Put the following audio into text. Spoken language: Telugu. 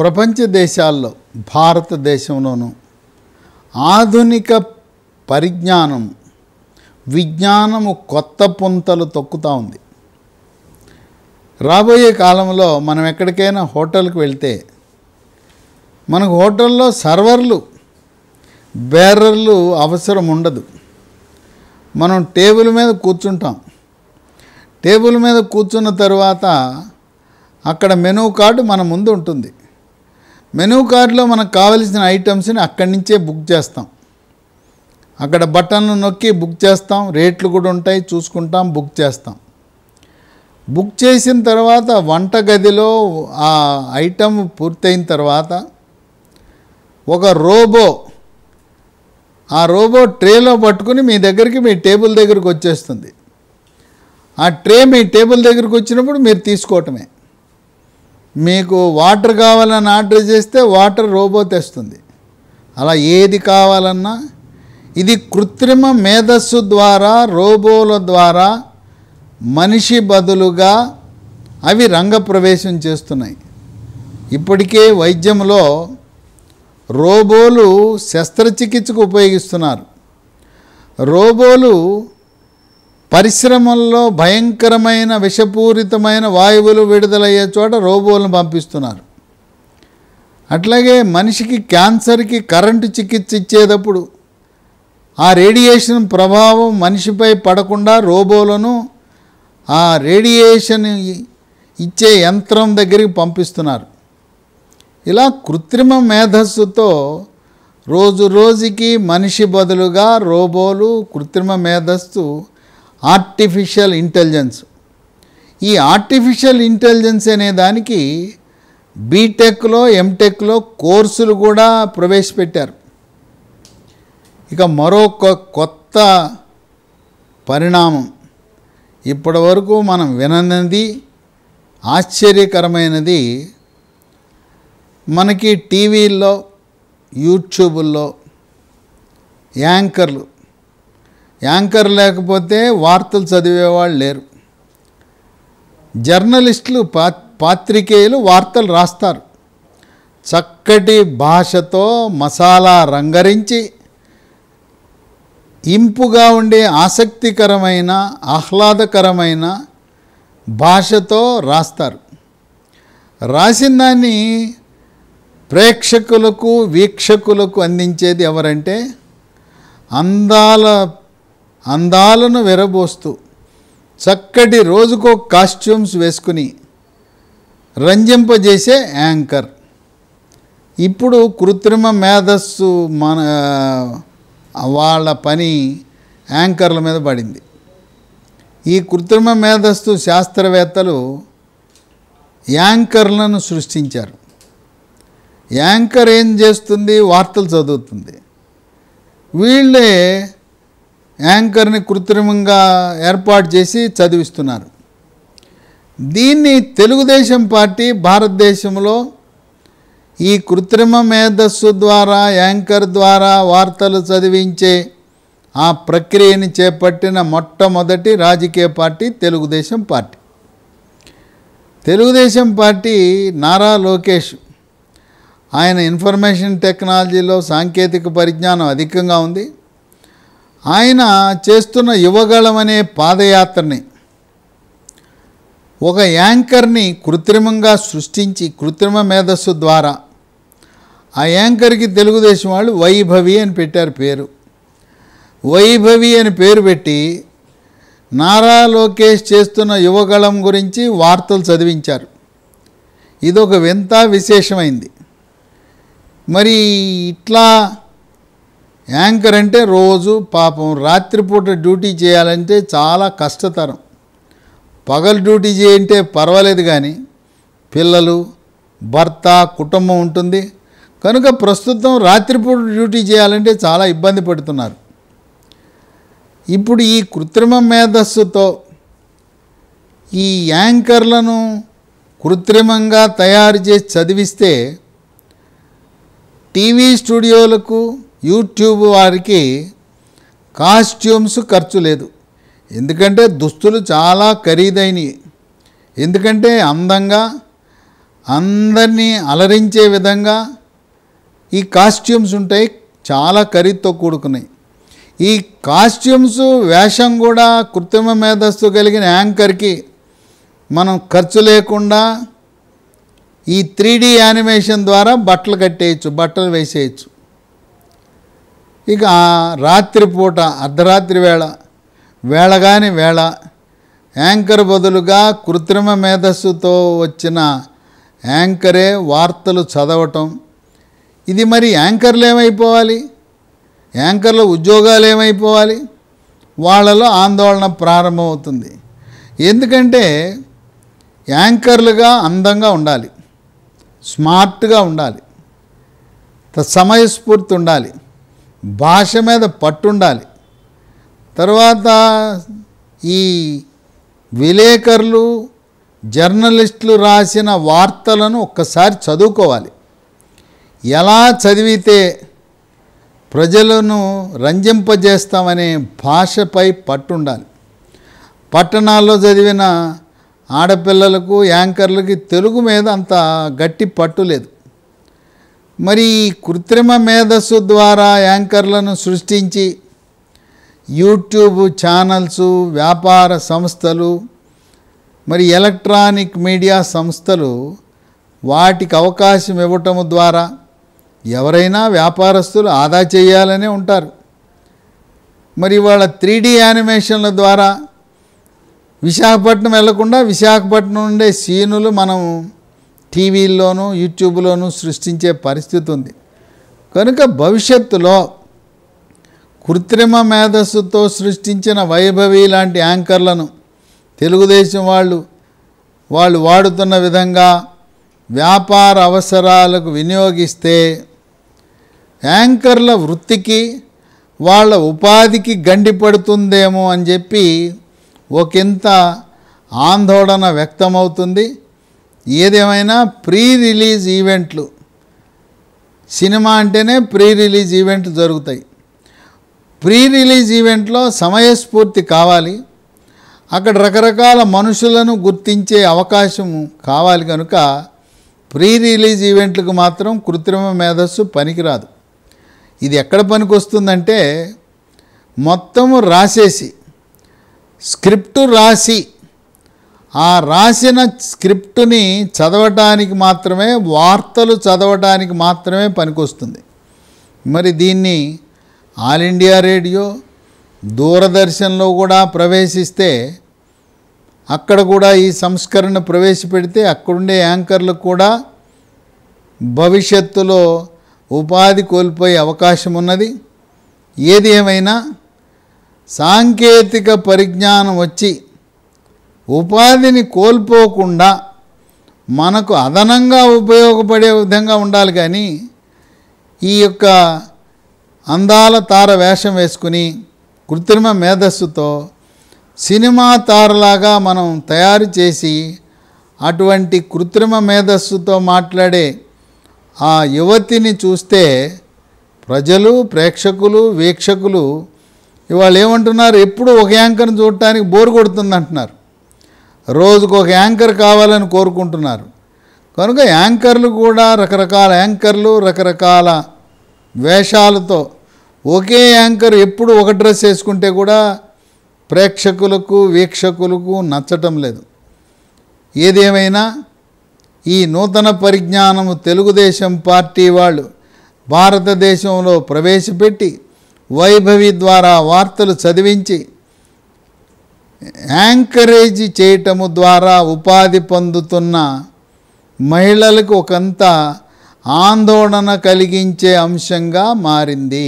ప్రపంచ దేశాల్లో భారతదేశంలోను ఆధునిక పరిజ్ఞానం విజ్ఞానము కొత్త పుంతలు తొక్కుతూ ఉంది రాబోయే కాలంలో మనం ఎక్కడికైనా హోటల్కి వెళ్తే మనకు హోటల్లో సర్వర్లు బేరర్లు అవసరం ఉండదు మనం టేబుల్ మీద కూర్చుంటాం టేబుల్ మీద కూర్చున్న తర్వాత అక్కడ మెనూ కార్డు మన ముందు ఉంటుంది మెనూ కార్డులో మనకు కావలసిన ఐటమ్స్ని అక్కడి నుంచే బుక్ చేస్తాం అక్కడ బటన్ను నొక్కి బుక్ చేస్తాం రేట్లు కూడా ఉంటాయి చూసుకుంటాం బుక్ చేస్తాం బుక్ చేసిన తర్వాత వంటగదిలో ఆ ఐటమ్ పూర్తయిన తర్వాత ఒక రోబో ఆ రోబో ట్రేలో పట్టుకుని మీ దగ్గరికి మీ టేబుల్ దగ్గరికి వచ్చేస్తుంది ఆ ట్రే మీ టేబుల్ దగ్గరికి వచ్చినప్పుడు మీరు తీసుకోవటమే మీకు వాటర్ కావాలని ఆర్డర్ చేస్తే వాటర్ రోబో తెస్తుంది అలా ఏది కావాలన్నా ఇది కృత్రిమ మేధస్సు ద్వారా రోబోల ద్వారా మనిషి బదులుగా అవి రంగప్రవేశం చేస్తున్నాయి ఇప్పటికే వైద్యంలో రోబోలు శస్త్రచికిత్సకు ఉపయోగిస్తున్నారు రోబోలు పరిశ్రమల్లో భయంకరమైన విషపూరితమైన వాయువులు విడుదలయ్యే చోట రోబోలను పంపిస్తున్నారు అట్లాగే మనిషికి క్యాన్సర్కి కరెంటు చికిత్స ఇచ్చేటప్పుడు ఆ రేడియేషన్ ప్రభావం మనిషిపై పడకుండా రోబోలను ఆ రేడియేషన్ ఇచ్చే యంత్రం దగ్గరికి పంపిస్తున్నారు ఇలా కృత్రిమ మేధస్సుతో రోజు రోజుకి మనిషి బదులుగా రోబోలు కృత్రిమ మేధస్సు ఆర్టిఫిషియల్ ఇంటెలిజెన్స్ ఈ ఆర్టిఫిషియల్ ఇంటెలిజెన్స్ అనే దానికి బీటెక్లో ఎంటెక్లో కోర్సులు కూడా ప్రవేశపెట్టారు ఇక మరొక కొత్త పరిణామం ఇప్పటి వరకు మనం విననది ఆశ్చర్యకరమైనది మనకి టీవీల్లో యూట్యూబుల్లో యాంకర్లు యాంకర్ లేకపోతే వార్తలు చదివేవాళ్ళు లేరు జర్నలిస్టులు పాత్రికేయులు వార్తలు రాస్తారు చక్కటి భాషతో మసాలా రంగరించి ఇంపుగా ఉండే ఆసక్తికరమైన ఆహ్లాదకరమైన భాషతో రాస్తారు రాసిన దాన్ని ప్రేక్షకులకు వీక్షకులకు అందించేది ఎవరంటే అందాల అందాలను వెరబోస్తూ చక్కటి రోజుకో కాస్ట్యూమ్స్ వేసుకుని రంజింపజేసే యాంకర్ ఇప్పుడు కృత్రిమ మేధస్సు మన వాళ్ళ పని యాంకర్ల మీద పడింది ఈ కృత్రిమ మేధస్సు శాస్త్రవేత్తలు యాంకర్లను సృష్టించారు యాంకర్ ఏం చేస్తుంది వార్తలు చదువుతుంది వీళ్ళే యాంకర్ని కృత్రిమంగా ఏర్పాటు చేసి చదివిస్తున్నారు దీన్ని తెలుగుదేశం పార్టీ భారతదేశంలో ఈ కృత్రిమ మేధస్సు ద్వారా యాంకర్ ద్వారా వార్తలు చదివించే ఆ ప్రక్రియని చేపట్టిన మొట్టమొదటి రాజకీయ party Telugu Desam party Telugu Desam party Nara Lokesh ఆయన ఇన్ఫర్మేషన్ టెక్నాలజీలో సాంకేతిక పరిజ్ఞానం అధికంగా ఉంది ఆయన చేస్తున్న యువగళమనే పాదయాత్రని ఒక యాంకర్ని కృత్రిమంగా సృష్టించి కృత్రిమ మేధస్సు ద్వారా ఆ యాంకర్కి తెలుగుదేశం వాళ్ళు వైభవి అని పెట్టారు పేరు వైభవి అని పేరు పెట్టి నారా లోకేష్ చేస్తున్న యువగళం గురించి వార్తలు చదివించారు ఇదొక వింత విశేషమైంది మరి ఇట్లా యాంకర్ అంటే రోజు పాపం రాత్రిపూట డ్యూటీ చేయాలంటే చాలా కష్టతరం పగలు డ్యూటీ చేయంటే పర్వాలేదు కానీ పిల్లలు భర్త కుటుంబం ఉంటుంది కనుక ప్రస్తుతం రాత్రిపూట డ్యూటీ చేయాలంటే చాలా ఇబ్బంది పడుతున్నారు ఇప్పుడు ఈ కృత్రిమ మేధస్సుతో ఈ యాంకర్లను కృత్రిమంగా తయారు చేసి చదివిస్తే టీవీ స్టూడియోలకు యూట్యూబ్ వారికి కాస్ట్యూమ్స్ ఖర్చు లేదు ఎందుకంటే దుస్తులు చాలా ఖరీదైనవి ఎందుకంటే అందంగా అందరినీ అలరించే విధంగా ఈ కాస్ట్యూమ్స్ ఉంటాయి చాలా ఖరీదుతో కూడుకున్నాయి ఈ కాస్ట్యూమ్స్ వేషం కూడా కృత్రిమ మేధస్సు కలిగిన యాంకర్కి మనం ఖర్చు లేకుండా ఈ త్రీ యానిమేషన్ ద్వారా బట్టలు కట్టేయచ్చు బట్టలు వేసేయచ్చు ఇక రాత్రిపూట అర్ధరాత్రి వేళ వేళగాని వేళ యాంకర్ బదులుగా కృత్రిమ మేధస్సుతో వచ్చిన యాంకరే వార్తలు చదవటం ఇది మరి యాంకర్లు ఏమైపోవాలి యాంకర్ల ఉద్యోగాలు ఏమైపోవాలి వాళ్ళలో ఆందోళన ప్రారంభమవుతుంది ఎందుకంటే యాంకర్లుగా అందంగా ఉండాలి స్మార్ట్గా ఉండాలి సమయస్ఫూర్తి ఉండాలి భాష మీద పట్టుండాలి తర్వాత ఈ విలేకరులు జర్నలిస్టులు రాసిన వార్తలను ఒక్కసారి చదువుకోవాలి ఎలా చదివితే ప్రజలను రంజింపజేస్తామనే భాషపై పట్టుండాలి పట్టణాల్లో చదివిన ఆడపిల్లలకు యాంకర్లకి తెలుగు మీద అంత గట్టి పట్టు లేదు మరి కృత్రిమ మేధస్సు ద్వారా యాంకర్లను సృష్టించి యూట్యూబ్ ఛానల్స్ వ్యాపార సంస్థలు మరి ఎలక్ట్రానిక్ మీడియా సంస్థలు వాటికి అవకాశం ఇవ్వటం ద్వారా ఎవరైనా వ్యాపారస్తులు ఆదా చేయాలనే ఉంటారు మరి వాళ్ళ త్రీ యానిమేషన్ల ద్వారా విశాఖపట్నం వెళ్లకుండా విశాఖపట్నం ఉండే సీనులు మనం టీవీల్లోనూ యూట్యూబ్లోనూ సృష్టించే పరిస్థితి ఉంది కనుక భవిష్యత్తులో కృత్రిమ మేధస్సుతో సృష్టించిన వైభవి లాంటి యాంకర్లను తెలుగుదేశం వాళ్ళు వాళ్ళు వాడుతున్న విధంగా వ్యాపార అవసరాలకు వినియోగిస్తే యాంకర్ల వృత్తికి వాళ్ళ ఉపాధికి గండి పడుతుందేమో అని చెప్పి ఒకంత ఆందోళన వ్యక్తమవుతుంది ఏదేమైనా ప్రీ రిలీజ్ ఈవెంట్లు సినిమా అంటేనే ప్రీ రిలీజ్ ఈవెంట్లు జరుగుతాయి ప్రీ రిలీజ్ ఈవెంట్లో సమయస్ఫూర్తి కావాలి అక్కడ రకరకాల మనుషులను గుర్తించే అవకాశం కావాలి కనుక ప్రీ రిలీజ్ ఈవెంట్లకు మాత్రం కృత్రిమ మేధస్సు పనికిరాదు ఇది ఎక్కడ పనికి వస్తుందంటే మొత్తము రాసేసి స్క్రిప్టు రాసి ఆ రాసిన స్క్రిప్టుని చదవటానికి మాత్రమే వార్తలు చదవటానికి మాత్రమే పనికొస్తుంది మరి దీన్ని ఆల్ ఇండియా రేడియో దూరదర్శన్లో కూడా ప్రవేశిస్తే అక్కడ కూడా ఈ సంస్కరణ ప్రవేశపెడితే అక్కడుండే యాంకర్లకు కూడా భవిష్యత్తులో ఉపాధి కోల్పోయే అవకాశం ఉన్నది ఏది ఏమైనా సాంకేతిక పరిజ్ఞానం వచ్చి ఉపాధిని కోల్పోకుండా మనకు అదనంగా ఉపయోగపడే విధంగా ఉండాలి కానీ ఈ యొక్క అందాల తార వేషం వేసుకుని కృత్రిమ మేధస్సుతో సినిమా తారలాగా మనం తయారు చేసి అటువంటి కృత్రిమ మేధస్సుతో మాట్లాడే ఆ యువతిని చూస్తే ప్రజలు ప్రేక్షకులు వీక్షకులు ఇవాళ ఏమంటున్నారు ఎప్పుడు ఒక యాంకర్ని చూడటానికి బోరు కొడుతుంది అంటున్నారు రోజుకు ఒక యాంకర్ కావాలని కోరుకుంటున్నారు కనుక యాంకర్లు కూడా రకరకాల యాంకర్లు రకరకాల వేషాలతో ఒకే యాంకర్ ఎప్పుడు ఒక డ్రెస్ వేసుకుంటే కూడా ప్రేక్షకులకు వీక్షకులకు నచ్చటం లేదు ఏదేమైనా ఈ నూతన పరిజ్ఞానము తెలుగుదేశం పార్టీ వాళ్ళు భారతదేశంలో ప్రవేశపెట్టి వైభవి ద్వారా వార్తలు చదివించి యాంకరేజ్ చేయటము ద్వారా ఉపాధి పొందుతున్న మహిళలకు ఒకంత ఆందోళన కలిగించే అంశంగా మారింది